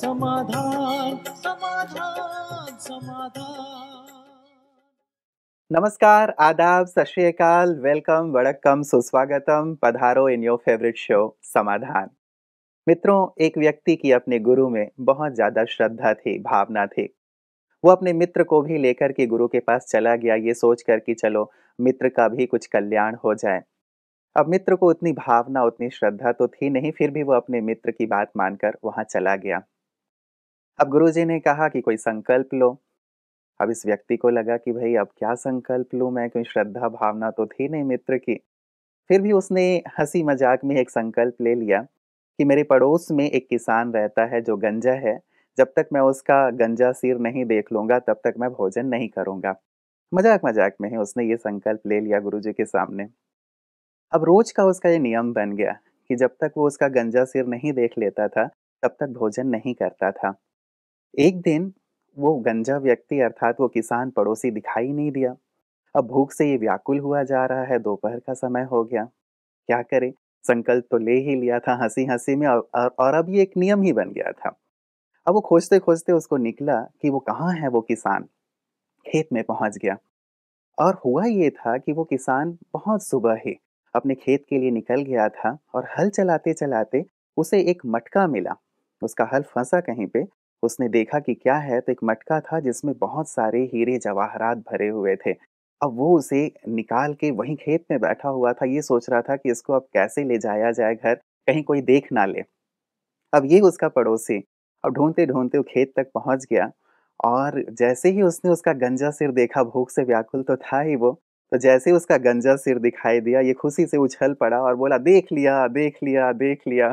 समाधान समाधान समाधान नमस्कार आदाब सत वेलकम वड़कम सुस्वागतम पधारो इन योर फेवरेट शो समाधान मित्रों एक व्यक्ति की अपने गुरु में बहुत ज़्यादा श्रद्धा थी भावना थी वो अपने मित्र को भी लेकर के गुरु के पास चला गया ये सोच कर कि चलो मित्र का भी कुछ कल्याण हो जाए अब मित्र को उतनी भावना उतनी श्रद्धा तो थी नहीं फिर भी वो अपने मित्र की बात मानकर वहाँ चला गया अब जी ने कहा कि कोई संकल्प लो अब इस व्यक्ति को लगा कि भाई अब क्या संकल्प लू मैं कोई श्रद्धा भावना तो थी नहीं मित्र की फिर भी उसने हंसी मजाक में एक संकल्प ले लिया कि मेरे पड़ोस में एक किसान रहता है जो गंजा है जब तक मैं उसका गंजा सिर नहीं देख लूंगा तब तक मैं भोजन नहीं करूंगा मजाक मजाक में ही उसने ये संकल्प ले लिया जी के सामने अब रोज का उसका ये नियम बन गया कि जब तक वो उसका गंजा सिर नहीं देख लेता था तब तक भोजन नहीं करता था एक दिन वो गंजा व्यक्ति अर्थात वो किसान पड़ोसी दिखाई नहीं दिया अब भूख से ये व्याकुल हुआ जा रहा है दोपहर का समय हो गया क्या करे संकल्प तो ले ही लिया था हंसी हंसी में और, और अब ये एक नियम ही बन गया था अब वो खोजते खोजते उसको निकला कि वो कहाँ है वो किसान खेत में पहुंच गया और हुआ ये था कि वो किसान बहुत सुबह ही अपने खेत के लिए निकल गया था और हल चलाते चलाते उसे एक मटका मिला उसका हल फंसा कहीं पे उसने देखा कि क्या है तो एक मटका था जिसमें बहुत सारे हीरे जवाहरात भरे हुए थे अब वो उसे निकाल के वहीं खेत में बैठा हुआ था ये सोच रहा था कि इसको अब कैसे ले जाया जाए घर कहीं कोई देख ना ले अब ये उसका पड़ोसी अब ढूंढते ढूंढते वो खेत तक पहुंच गया और जैसे ही उसने उसका गंजा सिर देखा भूख से व्याकुल तो था ही वो तो जैसे उसका गंजा सिर दिखाई दिया ये खुशी से उछल पड़ा और बोला देख लिया देख लिया देख लिया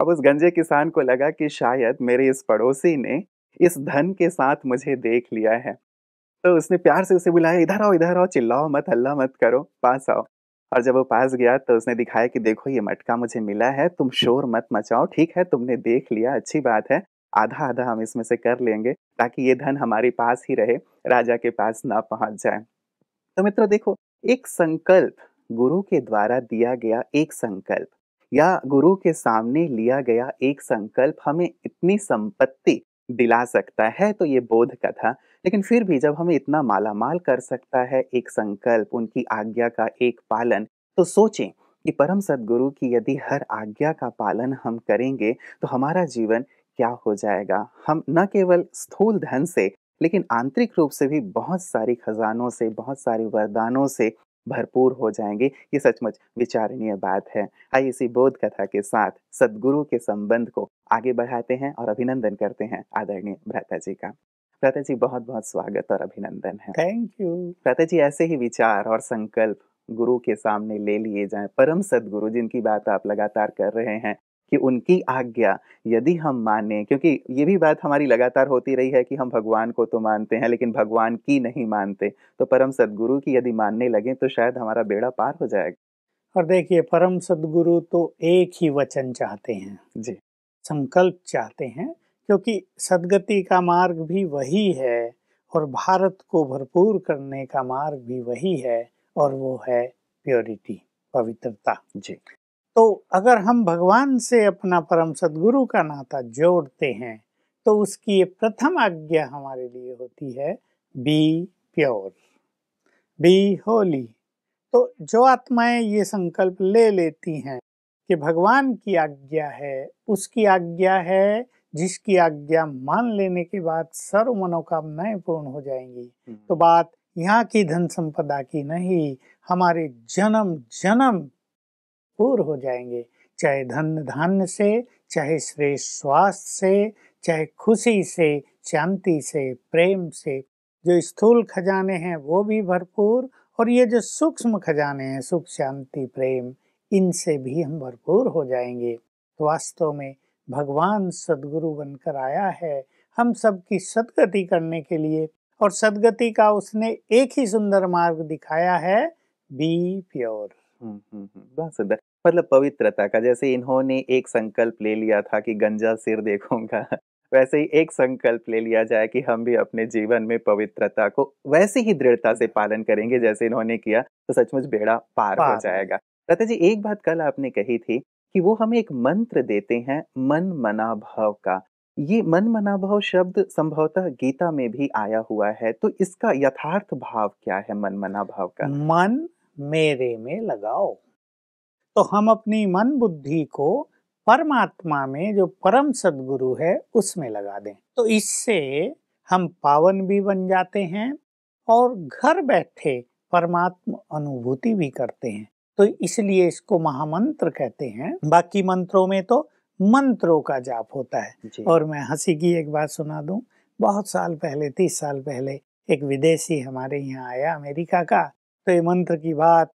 अब उस गंजे किसान को लगा कि शायद मेरे इस पड़ोसी ने इस धन के साथ मुझे देख लिया है तो उसने प्यार से उसे बुलाया इधर आओ इधर आओ चिल्लाओ मत हल्ला मत करो पास आओ और जब वो पास गया तो उसने दिखाया कि देखो ये मटका मुझे मिला है तुम शोर मत मचाओ ठीक है तुमने देख लिया अच्छी बात है आधा आधा हम इसमें से कर लेंगे ताकि ये धन हमारे पास ही रहे राजा के पास ना पहुंच जाए तो मित्रों देखो एक संकल्प गुरु के द्वारा दिया गया एक संकल्प या गुरु के सामने लिया गया एक संकल्प हमें इतनी संपत्ति दिला सकता है तो ये बोध कथा लेकिन फिर भी जब हमें इतना मालामाल कर सकता है एक संकल्प उनकी आज्ञा का एक पालन तो सोचें कि परम सदगुरु की यदि हर आज्ञा का पालन हम करेंगे तो हमारा जीवन क्या हो जाएगा हम न केवल स्थूल धन से लेकिन आंतरिक रूप से भी बहुत सारी खजानों से बहुत सारी वरदानों से भरपूर हो जाएंगे ये सचमुच विचारणीय बात है आइए इसी बोध कथा के साथ सदगुरु के संबंध को आगे बढ़ाते हैं और अभिनंदन करते हैं आदरणीय भ्राता जी का भ्राता जी बहुत बहुत स्वागत और अभिनंदन है थैंक यू भ्राता जी ऐसे ही विचार और संकल्प गुरु के सामने ले लिए जाए परम सदगुरु जिनकी बात आप लगातार कर रहे हैं कि उनकी आज्ञा यदि हम माने क्योंकि ये भी बात हमारी लगातार होती रही है कि हम भगवान को तो मानते हैं लेकिन भगवान की नहीं मानते तो परम सदगुरु की यदि मानने लगे तो शायद हमारा बेड़ा पार हो जाएगा और देखिए परम सदगुरु तो एक ही वचन चाहते हैं जी संकल्प चाहते हैं क्योंकि सदगति का मार्ग भी वही है और भारत को भरपूर करने का मार्ग भी वही है और वो है प्योरिटी पवित्रता जी तो अगर हम भगवान से अपना परम सदगुरु का नाता जोड़ते हैं तो उसकी ये प्रथम आज्ञा हमारे लिए होती है बी प्योर बी होली तो जो आत्माएं ये संकल्प ले लेती हैं कि भगवान की आज्ञा है उसकी आज्ञा है जिसकी आज्ञा मान लेने के बाद सर्व मनोकामनाएं पूर्ण हो जाएंगी हम्म। तो बात यहाँ की धन संपदा की नहीं हमारे जन्म जन्म पूर्ण हो जाएंगे चाहे धन धान्य से चाहे श्रेय स्वास्थ्य से चाहे खुशी से शांति से प्रेम से जो स्थूल खजाने हैं वो भी भरपूर और ये जो सूक्ष्म खजाने हैं सुख शांति प्रेम इनसे भी हम भरपूर हो जाएंगे तो वास्तव में भगवान सदगुरु बनकर आया है हम सबकी सदगति करने के लिए और सदगति का उसने एक ही सुंदर मार्ग दिखाया है बी प्योर हम्म, हम्म, हम्म, बहुत सुंदर मतलब पवित्रता का जैसे इन्होंने एक संकल्प ले लिया था कि गंजा सिर देखूंगा वैसे ही एक संकल्प ले लिया जाए कि हम भी अपने जीवन में पवित्रता को वैसे ही दृढ़ता से पालन करेंगे जैसे इन्होंने किया तो सचमुच बेड़ा पार, पार हो जाएगा रता जी एक बात कल आपने कही थी कि वो हमें एक मंत्र देते हैं मन मनाभाव का ये मन मनाभाव शब्द संभवतः गीता में भी आया हुआ है तो इसका यथार्थ भाव क्या है मन मनाभाव का मन मेरे में लगाओ तो हम अपनी मन बुद्धि को परमात्मा में जो परम सदगुरु है उसमें लगा दें तो इससे हम पावन भी बन जाते हैं और घर बैठे परमात्म अनुभूति भी करते हैं तो इसलिए इसको महामंत्र कहते हैं बाकी मंत्रों में तो मंत्रों का जाप होता है और मैं हंसी की एक बात सुना दूं बहुत साल पहले तीस साल पहले एक विदेशी हमारे यहाँ आया अमेरिका का तो ये मंत्र की बात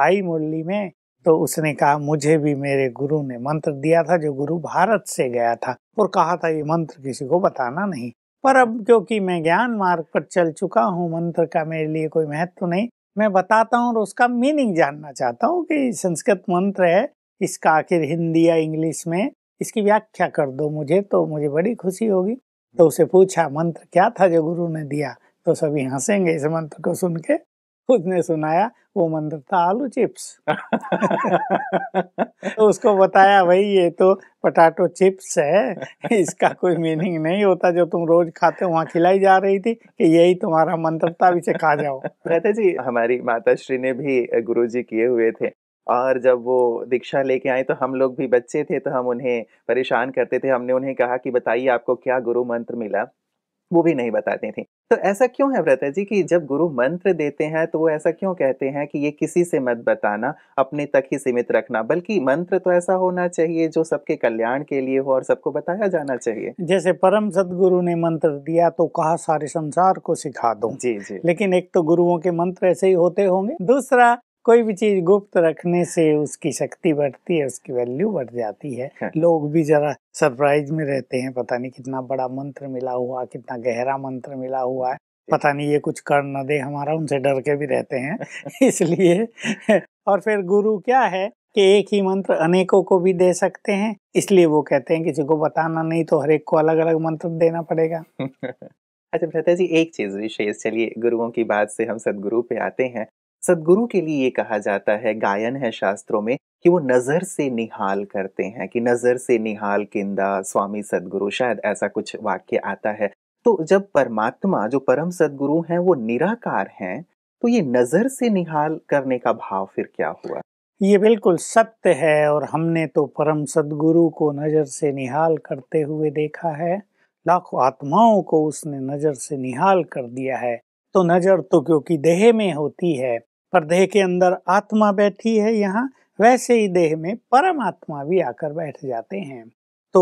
आई मुरली में तो उसने कहा मुझे भी मेरे गुरु ने मंत्र दिया था जो गुरु भारत से गया था और कहा था ये मंत्र किसी को बताना नहीं पर अब क्योंकि मैं ज्ञान मार्ग पर चल चुका हूँ मंत्र का मेरे लिए कोई महत्व नहीं मैं बताता हूँ और उसका मीनिंग जानना चाहता हूँ कि संस्कृत मंत्र है इसका आखिर हिंदी या इंग्लिश में इसकी व्याख्या कर दो मुझे तो मुझे बड़ी खुशी होगी तो उसे पूछा मंत्र क्या था जो गुरु ने दिया तो सभी हंसेंगे इस मंत्र को सुन के उसने सुनाया वो मंदिर था आलू चिप्स तो उसको बताया भाई ये तो पटाटो चिप्स है इसका कोई मीनिंग नहीं होता जो तुम रोज खाते हो वहाँ खिलाई जा रही थी कि यही तुम्हारा मंत्र था इसे खा जाओ कहते जी हमारी माता श्री ने भी गुरु जी किए हुए थे और जब वो दीक्षा लेके आए तो हम लोग भी बच्चे थे तो हम उन्हें परेशान करते थे हमने उन्हें कहा कि बताइए आपको क्या गुरु मंत्र मिला वो भी नहीं बताती थी तो ऐसा क्यों है व्रता जी कि जब गुरु मंत्र देते हैं तो वो ऐसा क्यों कहते हैं कि ये किसी से मत बताना अपने तक ही सीमित रखना बल्कि मंत्र तो ऐसा होना चाहिए जो सबके कल्याण के लिए हो और सबको बताया जाना चाहिए जैसे परम सदगुरु ने मंत्र दिया तो कहा सारे संसार को सिखा दो जी जी लेकिन एक तो गुरुओं के मंत्र ऐसे ही होते होंगे दूसरा कोई भी चीज गुप्त रखने से उसकी शक्ति बढ़ती है उसकी वैल्यू बढ़ जाती है, हाँ। लोग भी जरा सरप्राइज में रहते हैं पता नहीं कितना बड़ा मंत्र मिला हुआ कितना गहरा मंत्र मिला हुआ है पता नहीं ये कुछ कर न दे हमारा उनसे डर के भी रहते हैं इसलिए और फिर गुरु क्या है कि एक ही मंत्र अनेकों को भी दे सकते हैं इसलिए वो कहते हैं किसी को बताना नहीं तो हर एक को अलग अलग मंत्र देना पड़ेगा अच्छा जी एक चीज विशेष चलिए गुरुओं की बात से हम सदगुरु पे आते हैं सदगुरु के लिए ये कहा जाता है गायन है शास्त्रों में कि वो नज़र से निहाल करते हैं कि नज़र से निहाल किंदा स्वामी सदगुरु शायद ऐसा कुछ वाक्य आता है तो जब परमात्मा जो परम सदगुरु हैं वो निराकार हैं तो ये नज़र से निहाल करने का भाव फिर क्या हुआ ये बिल्कुल सत्य है और हमने तो परम सदगुरु को नज़र से निहाल करते हुए देखा है लाखों आत्माओं को उसने नज़र से निहाल कर दिया है तो नज़र तो क्योंकि देह में होती है पर देह के अंदर आत्मा बैठी है यहाँ वैसे ही देह में परमात्मा भी आकर बैठ जाते हैं तो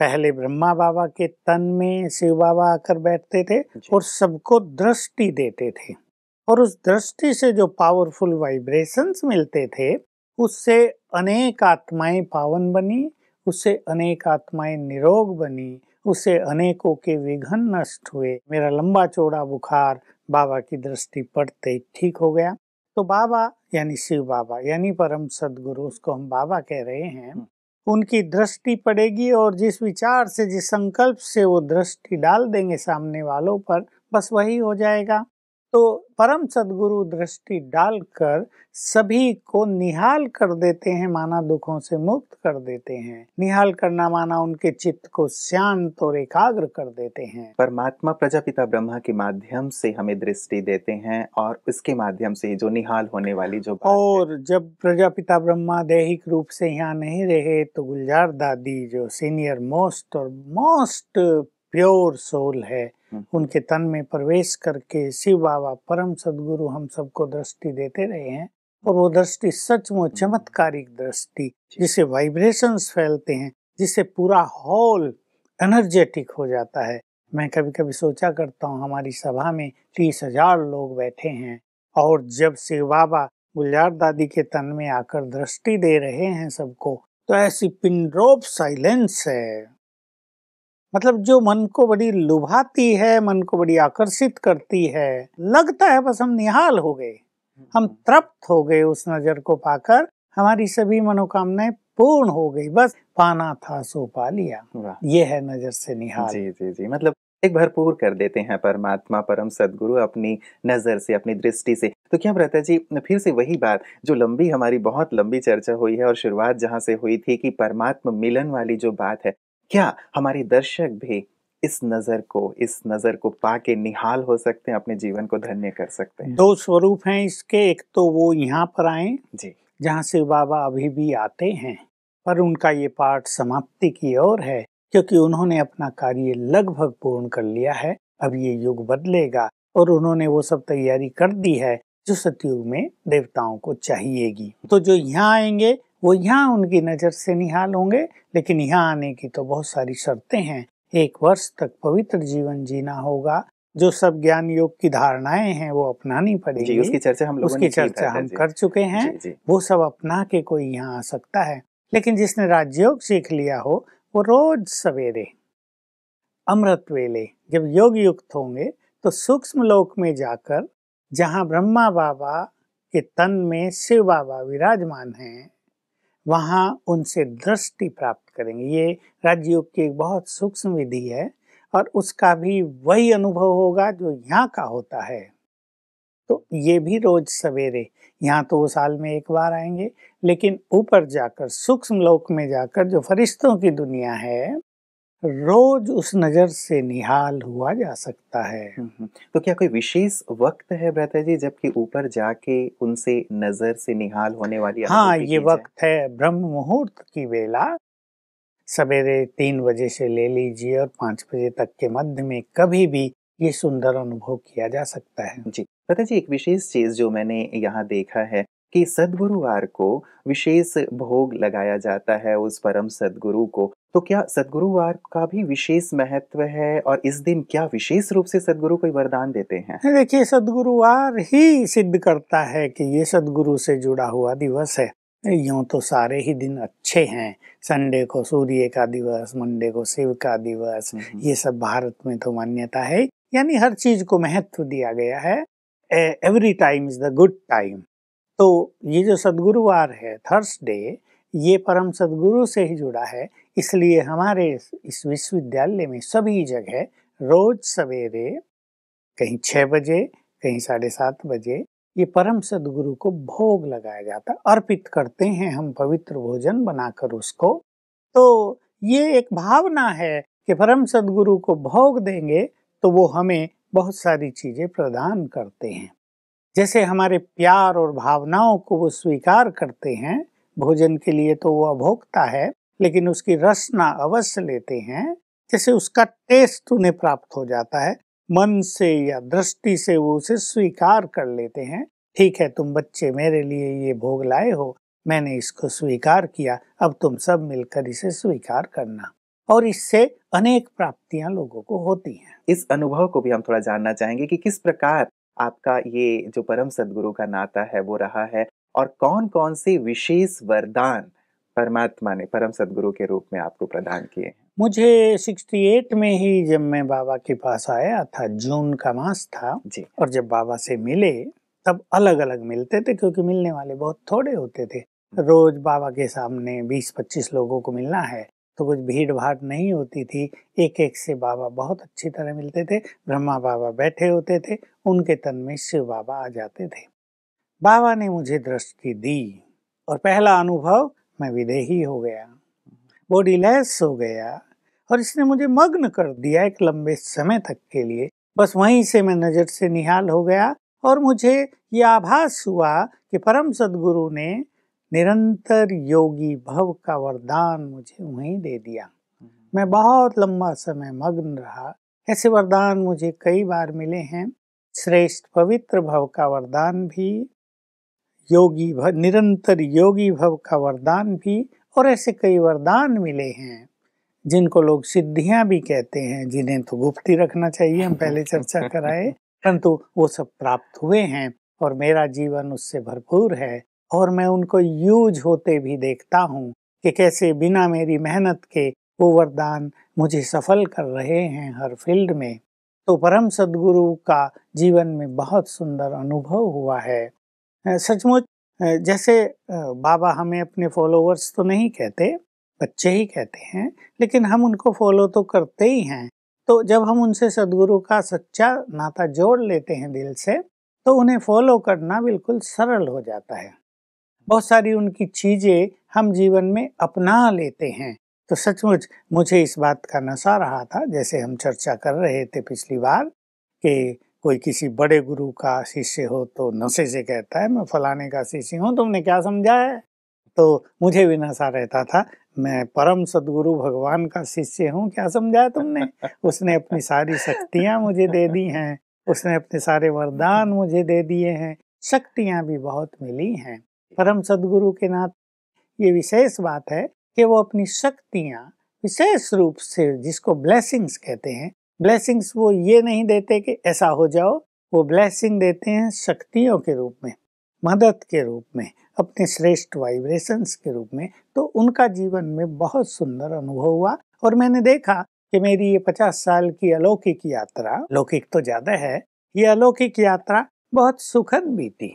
पहले ब्रह्मा बाबा के तन में शिव बाबा आकर बैठते थे और सबको दृष्टि देते थे और उस दृष्टि से जो पावरफुल वाइब्रेशंस मिलते थे उससे अनेक आत्माएं पावन बनी उससे अनेक आत्माएं निरोग बनी उससे अनेकों के विघन नष्ट हुए मेरा लंबा चौड़ा बुखार बाबा की दृष्टि पड़ते ही ठीक हो गया तो बाबा यानी शिव बाबा यानी परम सदगुरु उसको हम बाबा कह रहे हैं हम्म। उनकी दृष्टि पड़ेगी और जिस विचार से जिस संकल्प से वो दृष्टि डाल देंगे सामने वालों पर बस वही हो जाएगा तो परम सदगुरु दृष्टि डालकर सभी को निहाल कर देते हैं माना दुखों से मुक्त कर देते हैं निहाल करना माना उनके चित्त को शांत और एकाग्र कर देते हैं परमात्मा प्रजापिता ब्रह्मा के माध्यम से हमें दृष्टि देते हैं और उसके माध्यम से जो निहाल होने वाली जो और जब प्रजापिता ब्रह्मा दैहिक रूप से यहाँ नहीं रहे तो गुलजार दादी जो सीनियर मोस्ट और मोस्ट प्योर सोल है हम्म। उनके तन में प्रवेश करके शिव बाबा परम सदगुरु हम सबको दृष्टि देते रहे हैं और वो दृष्टि सचमुच हम्म। चमत्कारिक दृष्टि जिसे वाइब्रेशंस फैलते हैं जिससे पूरा हॉल एनर्जेटिक हो जाता है मैं कभी कभी सोचा करता हूँ हमारी सभा में तीस हजार लोग बैठे हैं और जब शिव बाबा गुलजार दादी के तन में आकर दृष्टि दे रहे हैं सबको तो ऐसी पिनड्रोप साइलेंस है मतलब जो मन को बड़ी लुभाती है मन को बड़ी आकर्षित करती है लगता है बस हम निहाल हो गए हम हम्म। तृप्त हो गए उस नजर को पाकर हमारी सभी मनोकामनाएं पूर्ण हो गई बस पाना था सो पा लिया ये है नजर से निहाल जी जी जी मतलब एक भरपूर कर देते हैं परमात्मा परम सदगुरु अपनी नजर से अपनी दृष्टि से तो क्या भ्रता जी फिर से वही बात जो लंबी हमारी बहुत लंबी चर्चा हुई है और शुरुआत जहाँ से हुई थी कि परमात्मा मिलन वाली जो बात है क्या हमारे दर्शक भी इस नजर को इस नजर को पाके निहाल हो सकते हैं अपने जीवन को धन्य कर सकते हैं दो स्वरूप हैं इसके एक तो वो यहाँ पर आए जी जहाँ से बाबा अभी भी आते हैं पर उनका ये पाठ समाप्ति की ओर है क्योंकि उन्होंने अपना कार्य लगभग पूर्ण कर लिया है अब ये युग बदलेगा और उन्होंने वो सब तैयारी कर दी है जो सतयुग में देवताओं को चाहिएगी तो जो यहाँ आएंगे वो यहाँ उनकी नज़र से निहाल होंगे लेकिन यहाँ आने की तो बहुत सारी शर्तें हैं एक वर्ष तक पवित्र जीवन जीना होगा जो सब ज्ञान योग की धारणाएं हैं वो अपनानी पड़ेगी उसकी चर्चा हम उसकी चर्चा हम कर चुके हैं जी, जी। वो सब अपना के कोई यहाँ आ सकता है लेकिन जिसने राजयोग सीख लिया हो वो रोज सवेरे अमृत वेले जब योग युक्त होंगे तो सूक्ष्म लोक में जाकर जहाँ ब्रह्मा बाबा के तन में शिव बाबा विराजमान हैं वहाँ उनसे दृष्टि प्राप्त करेंगे ये राजयोग की एक बहुत सूक्ष्म विधि है और उसका भी वही अनुभव होगा जो यहाँ का होता है तो ये भी रोज सवेरे यहाँ तो वो साल में एक बार आएंगे लेकिन ऊपर जाकर सूक्ष्म लोक में जाकर जो फरिश्तों की दुनिया है रोज उस नज़र से निहाल हुआ जा सकता है हम्म, हम्म। तो क्या कोई विशेष वक्त है भ्राता जी जबकि ऊपर जाके उनसे नज़र से निहाल होने वाली हाँ ये वक्त है ब्रह्म मुहूर्त की वेला सवेरे तीन बजे से ले लीजिए और पांच बजे तक के मध्य में कभी भी ये सुंदर अनुभव किया जा सकता है जी पता जी एक विशेष चीज़ जो मैंने यहाँ देखा है कि सदगुरुवार को विशेष भोग लगाया जाता है उस परम सदगुरु को तो क्या सदगुरुवार का भी विशेष महत्व है और इस दिन क्या विशेष रूप से सदगुरु कोई वरदान देते हैं देखिए सदगुरुवार ही सिद्ध करता है कि ये सदगुरु से जुड़ा हुआ दिवस है यूँ तो सारे ही दिन अच्छे हैं संडे को सूर्य का दिवस मंडे को शिव का दिवस हम्म, हम्म। ये सब भारत में तो मान्यता है यानी हर चीज को महत्व दिया गया है every time is the good time तो ये जो सदगुरुवार है थर्सडे ये परम सदगुरु से ही जुड़ा है इसलिए हमारे इस विश्वविद्यालय में सभी जगह रोज सवेरे कहीं छः बजे कहीं साढ़े सात बजे ये परम सदगुरु को भोग लगाया जाता अर्पित करते हैं हम पवित्र भोजन बनाकर उसको तो ये एक भावना है कि परम सदगुरु को भोग देंगे तो वो हमें बहुत सारी चीज़ें प्रदान करते हैं जैसे हमारे प्यार और भावनाओं को वो स्वीकार करते हैं भोजन के लिए तो वो अभोक्ता है लेकिन उसकी रसना अवश्य लेते हैं जैसे उसका टेस्ट उन्हें प्राप्त हो जाता है मन से या दृष्टि से वो उसे स्वीकार कर लेते हैं ठीक है तुम बच्चे मेरे लिए ये भोग लाए हो मैंने इसको स्वीकार किया अब तुम सब मिलकर इसे स्वीकार करना और इससे अनेक प्राप्तियां लोगों को होती हैं इस अनुभव को भी हम थोड़ा जानना चाहेंगे कि किस प्रकार आपका ये जो परम सदगुरु का नाता है वो रहा है और कौन कौन से विशेष वरदान परमात्मा ने परम सदगुरु के रूप में आपको प्रदान किए मुझे 68 में ही जब मैं बाबा के पास आया था जून का मास था जी और जब बाबा से मिले तब अलग अलग मिलते थे क्योंकि मिलने वाले बहुत थोड़े होते थे हम्म। रोज बाबा के सामने 20-25 लोगों को मिलना है तो कुछ भीड़ भाड़ नहीं होती थी एक एक से बाबा बहुत अच्छी तरह मिलते थे ब्रह्मा बाबा बैठे होते थे उनके तन में शिव बाबा आ जाते थे बाबा ने मुझे दृष्टि दी और पहला अनुभव मैं विदेही हो गया वो रिलैक्स हो गया और इसने मुझे मग्न कर दिया एक लंबे समय तक के लिए बस वहीं से मैं नज़र से निहाल हो गया और मुझे यह आभास हुआ कि परम सदगुरु ने निरंतर योगी भव का वरदान मुझे वहीं दे दिया मैं बहुत लंबा समय मग्न रहा ऐसे वरदान मुझे कई बार मिले हैं श्रेष्ठ पवित्र भव का वरदान भी योगी भव निरंतर योगी भव का वरदान भी और ऐसे कई वरदान मिले हैं जिनको लोग सिद्धियां भी कहते हैं जिन्हें तो गुप्त ही रखना चाहिए हम पहले चर्चा कराए परंतु वो सब प्राप्त हुए हैं और मेरा जीवन उससे भरपूर है और मैं उनको यूज होते भी देखता हूँ कि कैसे बिना मेरी मेहनत के वो वरदान मुझे सफल कर रहे हैं हर फील्ड में तो परम सदगुरु का जीवन में बहुत सुंदर अनुभव हुआ है सचमुच जैसे बाबा हमें अपने फॉलोवर्स तो नहीं कहते बच्चे ही कहते हैं लेकिन हम उनको फॉलो तो करते ही हैं तो जब हम उनसे सदगुरु का सच्चा नाता जोड़ लेते हैं दिल से तो उन्हें फॉलो करना बिल्कुल सरल हो जाता है बहुत सारी उनकी चीज़ें हम जीवन में अपना लेते हैं तो सचमुच मुझे इस बात का नशा रहा था जैसे हम चर्चा कर रहे थे पिछली बार कि कोई किसी बड़े गुरु का शिष्य हो तो नशे से कहता है मैं फलाने का शिष्य हूँ तुमने क्या समझा है तो मुझे भी नशा रहता था मैं परम सदगुरु भगवान का शिष्य हूँ क्या समझा तुमने उसने अपनी सारी शक्तियाँ मुझे दे दी हैं उसने अपने सारे वरदान मुझे दे दिए हैं शक्तियाँ भी बहुत मिली हैं परम सदगुरु के नाथ ये विशेष बात है कि वो अपनी शक्तियाँ विशेष रूप से जिसको ब्लेसिंग्स कहते हैं ब्लेसिंग्स वो ये नहीं देते कि ऐसा हो जाओ वो ब्लेसिंग देते हैं शक्तियों के रूप में मदद के रूप में अपने श्रेष्ठ वाइब्रेशंस के रूप में तो उनका जीवन में बहुत सुंदर अनुभव हुआ और मैंने देखा कि मेरी ये पचास साल की अलौकिक यात्रा लौकिक तो ज़्यादा है ये अलौकिक यात्रा बहुत सुखद बीती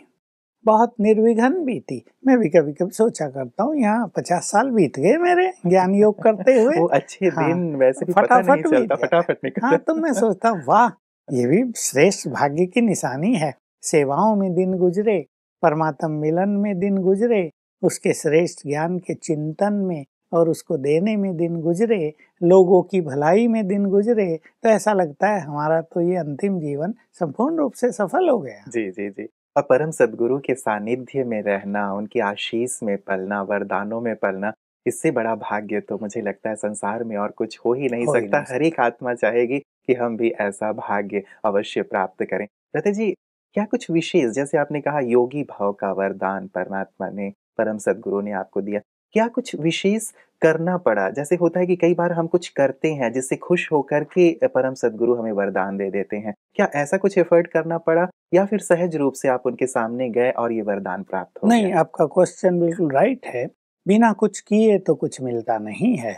बहुत निर्विघन बीती मैं भी कभी कभी सोचा करता हूँ यहाँ पचास साल बीत गए मेरे ज्ञान योग करते हुए वो अच्छे हाँ, दिन वैसे फटाफट बीत फटाफट हाँ तो मैं सोचता वाह ये भी श्रेष्ठ भाग्य की निशानी है सेवाओं में दिन गुजरे परमात्म मिलन में दिन गुजरे उसके श्रेष्ठ ज्ञान के चिंतन में और उसको देने में दिन गुजरे लोगों की भलाई में दिन गुजरे तो ऐसा लगता है हमारा तो ये अंतिम जीवन संपूर्ण रूप से सफल हो गया जी जी जी और परम सदगुरु के सानिध्य में रहना उनके आशीष में पलना वरदानों में पलना इससे बड़ा भाग्य तो मुझे लगता है संसार में और कुछ हो ही नहीं हो सकता हर एक आत्मा चाहेगी कि हम भी ऐसा भाग्य अवश्य प्राप्त करें रते जी क्या कुछ विशेष जैसे आपने कहा योगी भाव का वरदान परमात्मा ने परम सदगुरु ने आपको दिया क्या कुछ विशेष करना पड़ा जैसे होता है कि कई बार हम कुछ करते हैं जिससे खुश होकर के परम सदगुरु हमें वरदान दे देते हैं क्या ऐसा कुछ एफर्ट करना पड़ा या फिर सहज रूप से आप उनके सामने गए और ये वरदान प्राप्त हो नहीं आपका क्वेश्चन बिल्कुल राइट है बिना कुछ किए तो कुछ मिलता नहीं है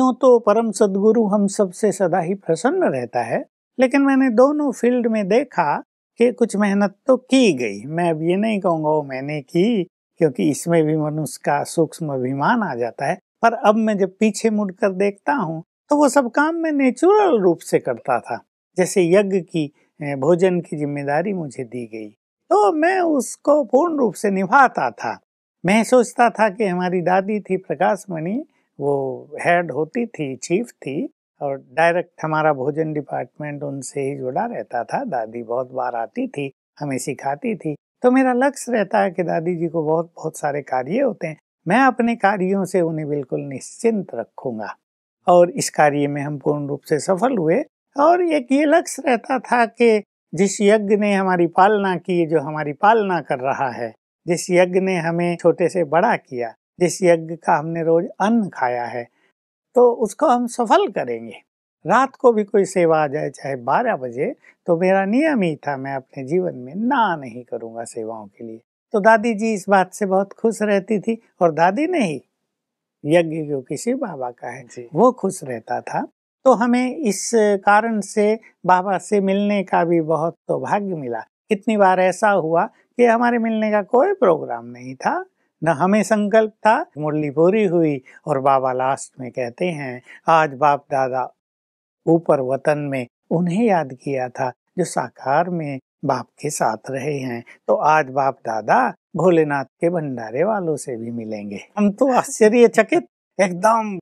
यूं तो परम सदगुरु हम सबसे सदा ही प्रसन्न रहता है लेकिन मैंने दोनों फील्ड में देखा कि कुछ मेहनत तो की गई मैं अब ये नहीं कहूँगा वो मैंने की क्योंकि इसमें भी मनुष्य का सूक्ष्म अभिमान आ जाता है पर अब मैं जब पीछे मुड़कर देखता हूँ तो वो सब काम मैं नेचुरल रूप से करता था जैसे यज्ञ की भोजन की जिम्मेदारी मुझे दी गई तो मैं उसको पूर्ण रूप से निभाता था मैं सोचता था कि हमारी दादी थी प्रकाशमणि वो हेड होती थी चीफ थी और डायरेक्ट हमारा भोजन डिपार्टमेंट उनसे ही जुड़ा रहता था दादी बहुत बार आती थी हमें सिखाती थी तो मेरा लक्ष्य रहता है कि दादी जी को बहुत बहुत सारे कार्य होते हैं मैं अपने कार्यों से उन्हें बिल्कुल निश्चिंत रखूंगा और इस कार्य में हम पूर्ण रूप से सफल हुए और एक ये लक्ष्य रहता था कि जिस यज्ञ ने हमारी पालना की जो हमारी पालना कर रहा है जिस यज्ञ ने हमें छोटे से बड़ा किया जिस यज्ञ का हमने रोज अन्न खाया है तो उसको हम सफल करेंगे रात को भी कोई सेवा आ जाए चाहे बारह बजे तो मेरा नियम ही था मैं अपने जीवन में ना नहीं करूँगा सेवाओं के लिए तो दादी जी इस बात से बहुत खुश रहती थी और दादी नहीं यज्ञ जो किसी बाबा का है वो खुश रहता था तो हमें इस कारण से बाबा से मिलने का भी बहुत सौभाग्य तो मिला कितनी बार ऐसा हुआ कि हमारे मिलने का कोई प्रोग्राम नहीं था न हमें संकल्प था मुरली पूरी हुई और बाबा लास्ट में कहते हैं आज बाप दादा ऊपर वतन में उन्हें याद किया था जो साकार में बाप के साथ रहे हैं तो आज बाप दादा भोलेनाथ के भंडारे वालों से भी मिलेंगे हम तो आश्चर्यचकित एकदम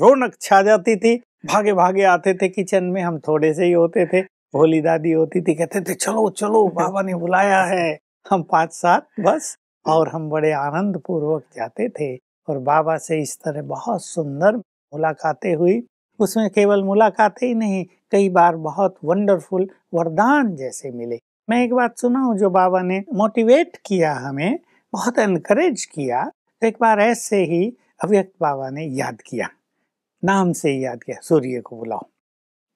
रौनक छा जाती थी भागे भागे आते थे किचन में हम थोड़े से ही होते थे भोली दादी होती थी कहते थे चलो चलो बाबा ने बुलाया है हम पाँच सात बस और हम बड़े आनंद पूर्वक जाते थे और बाबा से इस तरह बहुत सुंदर मुलाकातें हुई उसमें केवल मुलाकातें ही नहीं कई बार बहुत वंडरफुल वरदान जैसे मिले मैं एक बात सुनाऊं जो बाबा ने मोटिवेट किया हमें बहुत एनकरेज किया तो एक बार ऐसे ही अव्यक्त बाबा ने याद किया नाम से ही याद किया सूर्य को बुलाओ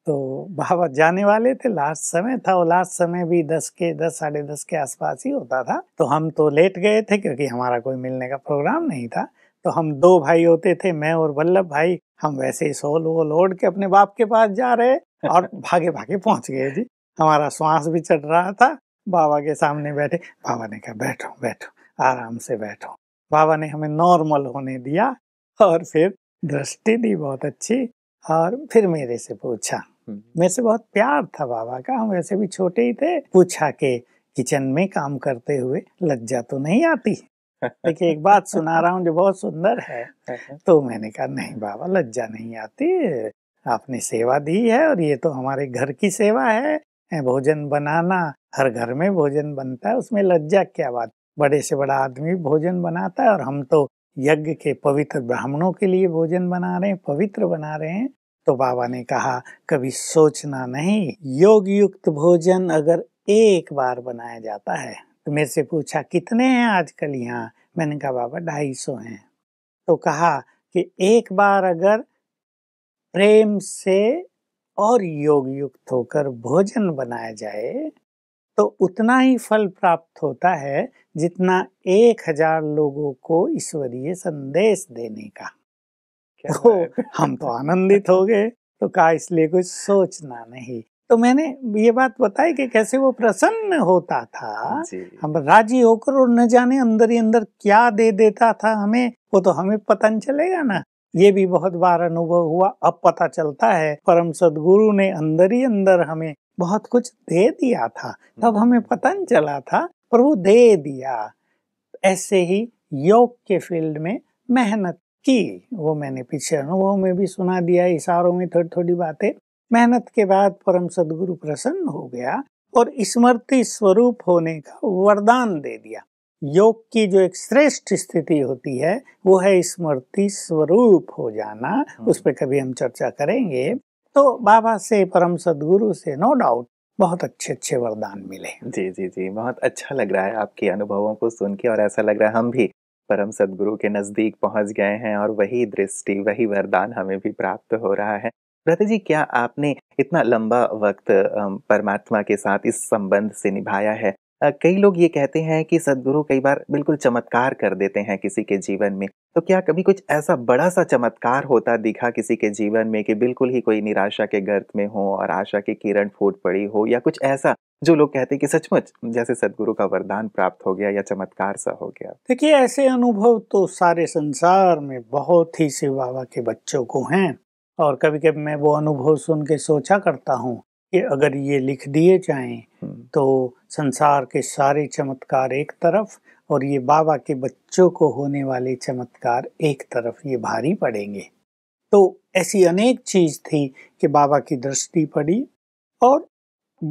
तो बाबा जाने वाले थे लास्ट समय था और लास्ट समय भी दस के दस साढ़े दस के आसपास ही होता था तो हम तो लेट गए थे क्योंकि हमारा कोई मिलने का प्रोग्राम नहीं था तो हम दो भाई होते थे मैं और वल्लभ भाई हम वैसे ही सोल वो लोड के अपने बाप के पास जा रहे और भागे भागे पहुंच गए जी हमारा श्वास भी चढ़ रहा था बाबा के सामने बैठे बाबा ने कहा बैठो बैठो आराम से बैठो बाबा ने हमें नॉर्मल होने दिया और फिर दृष्टि दी बहुत अच्छी और फिर मेरे से पूछा हम्म। मेरे से बहुत प्यार था बाबा का हम वैसे भी छोटे ही थे पूछा के किचन में काम करते हुए लज्जा तो नहीं आती देखिए एक बात सुना रहा हूँ जो बहुत सुंदर है तो मैंने कहा नहीं बाबा लज्जा नहीं आती आपने सेवा दी है और ये तो हमारे घर की सेवा है भोजन बनाना हर घर में भोजन बनता है उसमें लज्जा क्या बात बड़े से बड़ा आदमी भोजन बनाता है और हम तो यज्ञ के पवित्र ब्राह्मणों के लिए भोजन बना रहे हैं पवित्र बना रहे हैं तो बाबा ने कहा कभी सोचना नहीं योग युक्त भोजन अगर एक बार बनाया जाता है तो मेरे से पूछा कितने हैं आजकल यहाँ मैंने कहा बाबा ढाई सौ हैं तो कहा कि एक बार अगर प्रेम से और योग युक्त होकर भोजन बनाया जाए तो उतना ही फल प्राप्त होता है जितना एक हजार लोगों को ईश्वरीय संदेश देने का तो हम तो आनंदित हो गए तो कहा इसलिए कुछ सोचना नहीं तो मैंने ये बात बताई कि कैसे वो प्रसन्न होता था हम राजी होकर और न जाने अंदर ही अंदर क्या दे देता था हमें वो तो हमें पता नहीं चलेगा ना ये भी बहुत बार अनुभव हुआ अब पता चलता है परम सदगुरु ने अंदर ही अंदर हमें बहुत कुछ दे दिया था हम्म। तब हमें पता नहीं चला था पर वो दे दिया ऐसे ही योग के फील्ड में मेहनत की वो मैंने पीछे अनुभव में भी सुना दिया इशारों में थोड़ी थोड़ी बातें मेहनत के बाद परम सदगुरु प्रसन्न हो गया और स्मृति स्वरूप होने का वरदान दे दिया योग की जो एक श्रेष्ठ स्थिति होती है वो है स्मृति स्वरूप हो जाना हम्म। उस पर कभी हम चर्चा करेंगे तो बाबा से परम सदगुरु से नो डाउट बहुत अच्छे अच्छे वरदान मिले जी जी जी बहुत अच्छा लग रहा है आपके अनुभवों को सुन के और ऐसा लग रहा है हम भी परम सदगुरु के नज़दीक पहुंच गए हैं और वही दृष्टि वही वरदान हमें भी प्राप्त हो रहा है व्रता जी क्या आपने इतना लंबा वक्त परमात्मा के साथ इस संबंध से निभाया है कई लोग ये कहते हैं कि सदगुरु कई बार बिल्कुल चमत्कार कर देते हैं किसी के जीवन में तो क्या कभी कुछ ऐसा बड़ा सा चमत्कार होता दिखा किसी के जीवन में कि बिल्कुल ही कोई निराशा के गर्त में हो और आशा की किरण फूट पड़ी हो या कुछ ऐसा जो लोग कहते हैं कि सचमुच जैसे सदगुरु का वरदान प्राप्त हो गया या चमत्कार सा हो गया देखिए ऐसे अनुभव तो सारे संसार में बहुत ही शिव बाबा के बच्चों को हैं और कभी कभी मैं वो अनुभव सुन के सोचा करता हूँ कि अगर ये लिख दिए जाएं हम्म। तो संसार के सारे चमत्कार एक तरफ और ये बाबा के बच्चों को होने वाले चमत्कार एक तरफ ये भारी पड़ेंगे तो ऐसी अनेक चीज थी कि बाबा की दृष्टि पड़ी और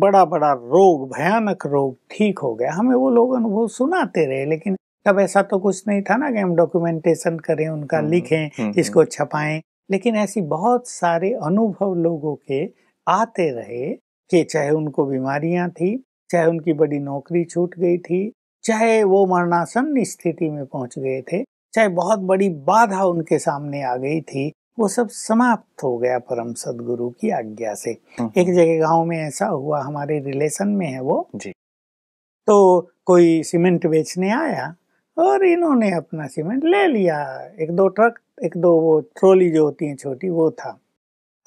बड़ा बड़ा रोग भयानक रोग ठीक हो गया हमें वो लोग अनुभव सुनाते रहे लेकिन तब ऐसा तो कुछ नहीं था ना कि हम डॉक्यूमेंटेशन करें उनका हम्म, लिखें हम्म, इसको छपाएं लेकिन ऐसी बहुत सारे अनुभव लोगों के आते रहे कि चाहे उनको बीमारियां थी चाहे उनकी बड़ी नौकरी छूट गई थी चाहे वो मरणासन स्थिति में पहुंच गए थे चाहे बहुत बड़ी बाधा उनके सामने आ गई थी वो सब समाप्त हो गया परम सदगुरु की आज्ञा से हम्म, एक हम्म। जगह गांव में ऐसा हुआ हमारे रिलेशन में है वो जी तो कोई सीमेंट बेचने आया और इन्होंने अपना सीमेंट ले लिया एक दो ट्रक एक दो वो ट्रॉली जो होती है छोटी वो था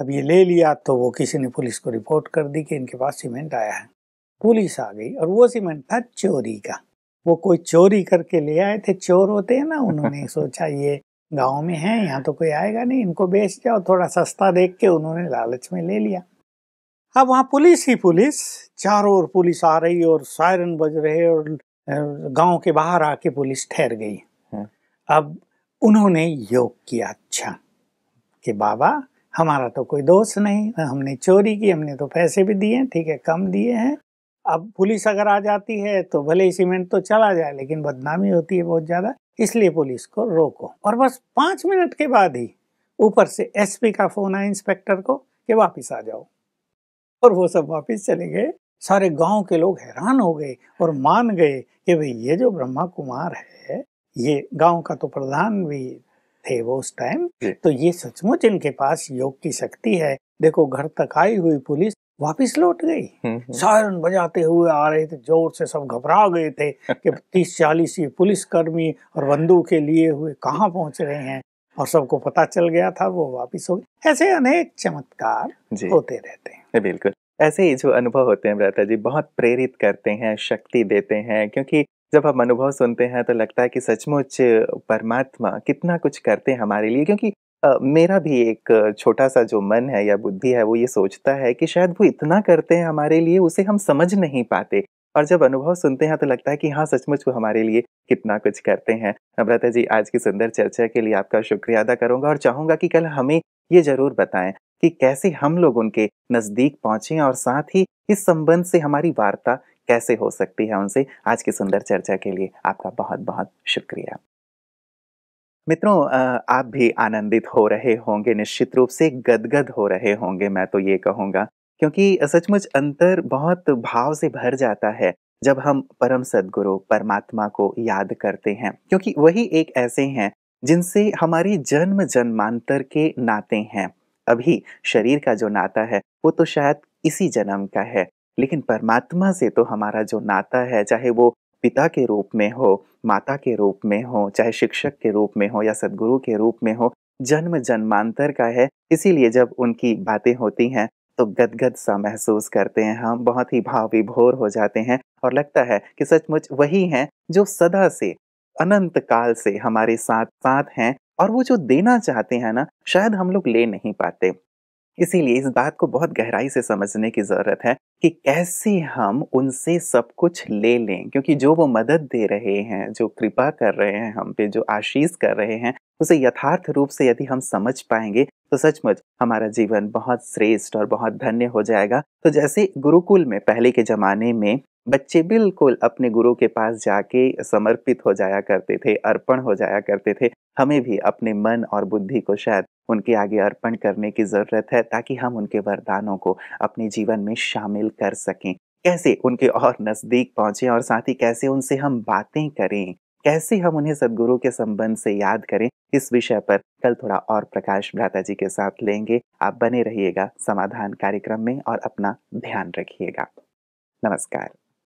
अब ये ले लिया तो वो किसी ने पुलिस को रिपोर्ट कर दी कि इनके पास सीमेंट आया है पुलिस आ गई और वो सीमेंट था चोरी का वो कोई चोरी करके ले आए थे चोर होते हैं ना उन्होंने सोचा ये गांव में है यहाँ तो कोई आएगा नहीं इनको बेच जाओ थोड़ा सस्ता देख के उन्होंने लालच में ले लिया अब वहाँ पुलिस ही पुलिस चारों ओर पुलिस आ रही और सायरन बज रहे और गांव के बाहर आके पुलिस ठहर गई हाँ। अब उन्होंने योग किया अच्छा कि बाबा हमारा तो कोई दोष नहीं हमने चोरी की हमने तो पैसे भी दिए ठीक है कम दिए हैं अब पुलिस अगर आ जाती है तो भले ही सीमेंट तो चला जाए लेकिन बदनामी होती है बहुत ज़्यादा इसलिए पुलिस को रोको और बस पाँच मिनट के बाद ही ऊपर से एसपी का फोन आया इंस्पेक्टर को कि वापस आ जाओ और वो सब वापस चले गए सारे गांव के लोग हैरान हो गए और मान गए कि भाई ये जो ब्रह्मा कुमार है ये गांव का तो प्रधान भी थे वो उस टाइम तो ये सचमुच इनके पास योग की शक्ति है देखो घर तक आई हुई पुलिस वापिस लौट गई हम्म, हम्म। सायरन बजाते हुए आ रहे थे जोर से सब घबरा गए थे कि तीस चालीस ये पुलिसकर्मी और बंदूकें लिए हुए कहाँ पहुंच रहे हैं और सबको पता चल गया था वो वापिस हो गए ऐसे अनेक चमत्कार होते रहते हैं बिल्कुल ऐसे ही जो अनुभव होते हैं जी बहुत प्रेरित करते हैं शक्ति देते हैं क्योंकि जब हम अनुभव सुनते हैं तो लगता है कि सचमुच परमात्मा कितना कुछ करते हैं हमारे लिए क्योंकि आ, मेरा भी एक छोटा सा जो मन है या बुद्धि है वो ये सोचता है कि शायद वो इतना करते हैं हमारे लिए उसे हम समझ नहीं पाते और जब अनुभव सुनते हैं तो लगता है कि हाँ सचमुच वो हमारे लिए कितना कुछ करते हैं नम्रता जी आज की सुंदर चर्चा के लिए आपका शुक्रिया अदा करूंगा और चाहूंगा कि कल हमें ये जरूर बताएं कि कैसे हम लोग उनके नज़दीक पहुंचे और साथ ही इस संबंध से हमारी वार्ता कैसे हो सकती है उनसे आज की सुंदर चर्चा के लिए आपका बहुत बहुत शुक्रिया मित्रों आप भी आनंदित हो रहे होंगे निश्चित रूप से गदगद हो रहे होंगे मैं तो ये कहूँगा क्योंकि सचमुच अंतर बहुत भाव से भर जाता है जब हम परम सदगुरु परमात्मा को याद करते हैं क्योंकि वही एक ऐसे हैं जिनसे हमारे जन्म जन्मांतर के नाते हैं अभी शरीर का जो नाता है वो तो शायद इसी जन्म का है लेकिन परमात्मा से तो हमारा जो नाता है चाहे वो पिता के रूप में हो माता के रूप में हो चाहे शिक्षक के रूप में हो या सदगुरु के रूप में हो जन्म जन्मांतर का है इसीलिए जब उनकी बातें होती हैं तो गदगद सा महसूस करते हैं हम बहुत ही भाव विभोर हो जाते हैं और लगता है कि सचमुच वही हैं जो सदा से अनंत काल से हमारे साथ साथ हैं और वो जो देना चाहते हैं ना शायद हम लोग ले नहीं पाते इसीलिए इस बात को बहुत गहराई से समझने की ज़रूरत है कि कैसे हम उनसे सब कुछ ले लें क्योंकि जो वो मदद दे रहे हैं जो कृपा कर रहे हैं हम पे जो आशीष कर रहे हैं उसे यथार्थ रूप से यदि हम समझ पाएंगे तो सचमुच हमारा जीवन बहुत श्रेष्ठ और बहुत धन्य हो जाएगा तो जैसे गुरुकुल में पहले के ज़माने में बच्चे बिल्कुल अपने गुरु के पास जाके समर्पित हो जाया करते थे अर्पण हो जाया करते थे हमें भी अपने मन और बुद्धि को शायद उनके आगे अर्पण करने की ज़रूरत है ताकि हम उनके वरदानों को अपने जीवन में शामिल कर सकें कैसे उनके और नज़दीक पहुंचे और साथ ही कैसे उनसे हम बातें करें कैसे हम उन्हें सदगुरु के संबंध से याद करें इस विषय पर कल थोड़ा और प्रकाश भ्राता जी के साथ लेंगे आप बने रहिएगा समाधान कार्यक्रम में और अपना ध्यान रखिएगा नमस्कार